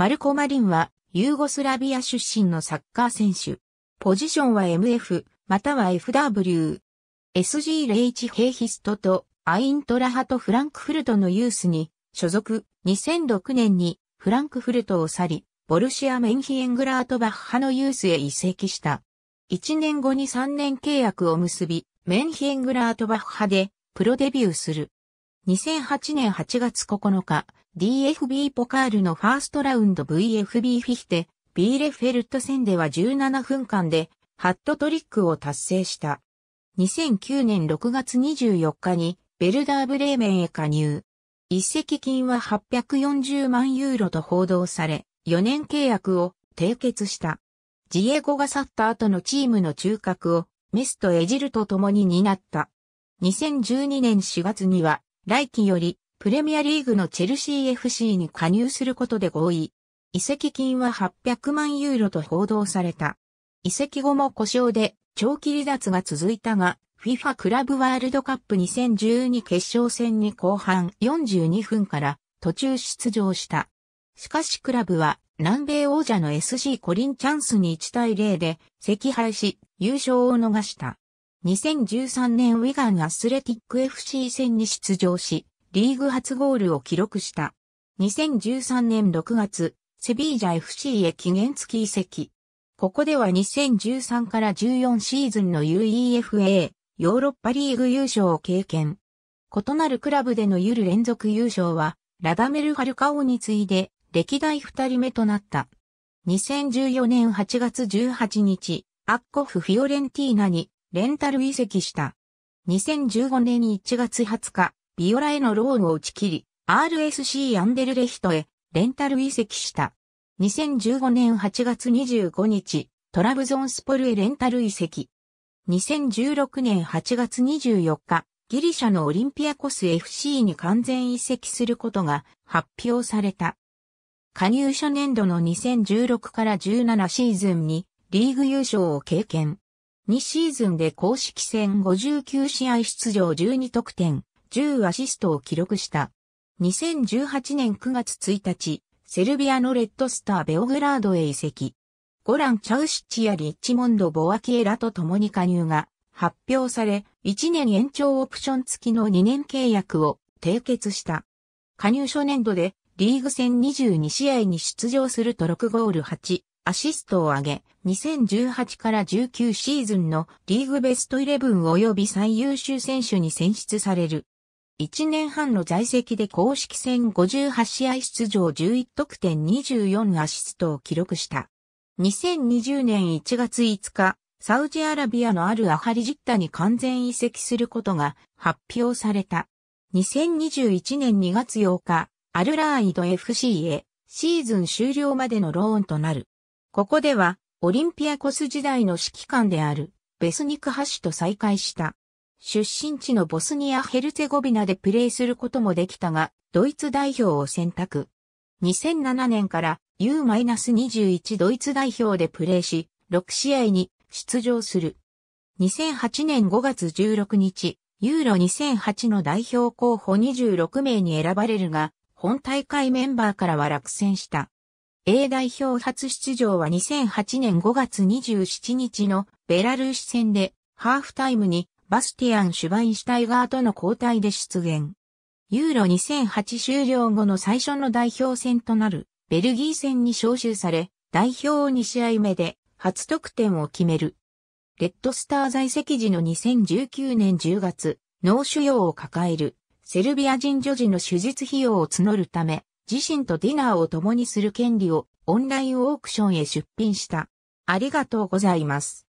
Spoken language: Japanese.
マルコ・マリンは、ユーゴスラビア出身のサッカー選手。ポジションは MF、または FW。SG レイチ・ヘイヒストと、アイントラハとフランクフルトのユースに、所属、2006年に、フランクフルトを去り、ボルシア・メンヒエングラートバッハのユースへ移籍した。1年後に3年契約を結び、メンヒエングラートバッハで、プロデビューする。2008年8月9日、DFB ポカールのファーストラウンド VFB フィヒテ、ビーレフェルト戦では17分間で、ハットトリックを達成した。2009年6月24日に、ベルダーブレーメンへ加入。一席金は840万ユーロと報道され、4年契約を締結した。ジエゴが去った後のチームの中核をメスとエジルと共に担った。2012年4月には来季よりプレミアリーグのチェルシー FC に加入することで合意。移籍金は800万ユーロと報道された。移籍後も故障で長期離脱が続いたが、FIFA クラブワールドカップ2012決勝戦に後半42分から途中出場した。しかしクラブは南米王者の SC コリンチャンスに1対0で赤敗し優勝を逃した。2013年ウィガンアスレティック FC 戦に出場し、リーグ初ゴールを記録した。2013年6月、セビージャ FC へ期限付き移籍。ここでは2013から14シーズンの UEFA ヨーロッパリーグ優勝を経験。異なるクラブでのゆる連続優勝は、ラダメル・ハルカオに次いで歴代二人目となった。2014年8月18日、アッコフ・フィオレンティーナにレンタル移籍した。2015年1月20日、ビオラへのローンを打ち切り、RSC アンデルレヒトへレンタル移籍した。2015年8月25日、トラブゾンスポルへレンタル移籍。2016年8月24日、ギリシャのオリンピアコス FC に完全移籍することが発表された。加入初年度の2016から17シーズンにリーグ優勝を経験。2シーズンで公式戦59試合出場12得点、10アシストを記録した。2018年9月1日、セルビアのレッドスターベオグラードへ移籍。ゴラン・チャウシッチやリッチモンド・ボアキエラと共に加入が発表され、1年延長オプション付きの2年契約を締結した。加入初年度でリーグ戦22試合に出場すると6ゴール8、アシストを挙げ、2018から19シーズンのリーグベスト11及び最優秀選手に選出される。1年半の在籍で公式戦58試合出場11得点24アシストを記録した。2020年1月5日、サウジアラビアのあるアハリジッタに完全移籍することが発表された。2021年2月8日、アルラーイド FC へシーズン終了までのローンとなる。ここでは、オリンピアコス時代の指揮官であるベスニクハシュと再会した。出身地のボスニア・ヘルツェゴビナでプレーすることもできたが、ドイツ代表を選択。2007年から U-21 ドイツ代表でプレーし、6試合に出場する。2008年5月16日、ユーロ2008の代表候補26名に選ばれるが、本大会メンバーからは落選した。A 代表初出場は2008年5月27日のベラルーシ戦で、ハーフタイムにバスティアン・シュバインシュタイガーとの交代で出現。ユーロ2008終了後の最初の代表戦となるベルギー戦に招集され、代表を2試合目で初得点を決める。レッドスター在籍時の2019年10月、脳腫瘍を抱えるセルビア人女児の手術費用を募るため、自身とディナーを共にする権利をオンラインオークションへ出品した。ありがとうございます。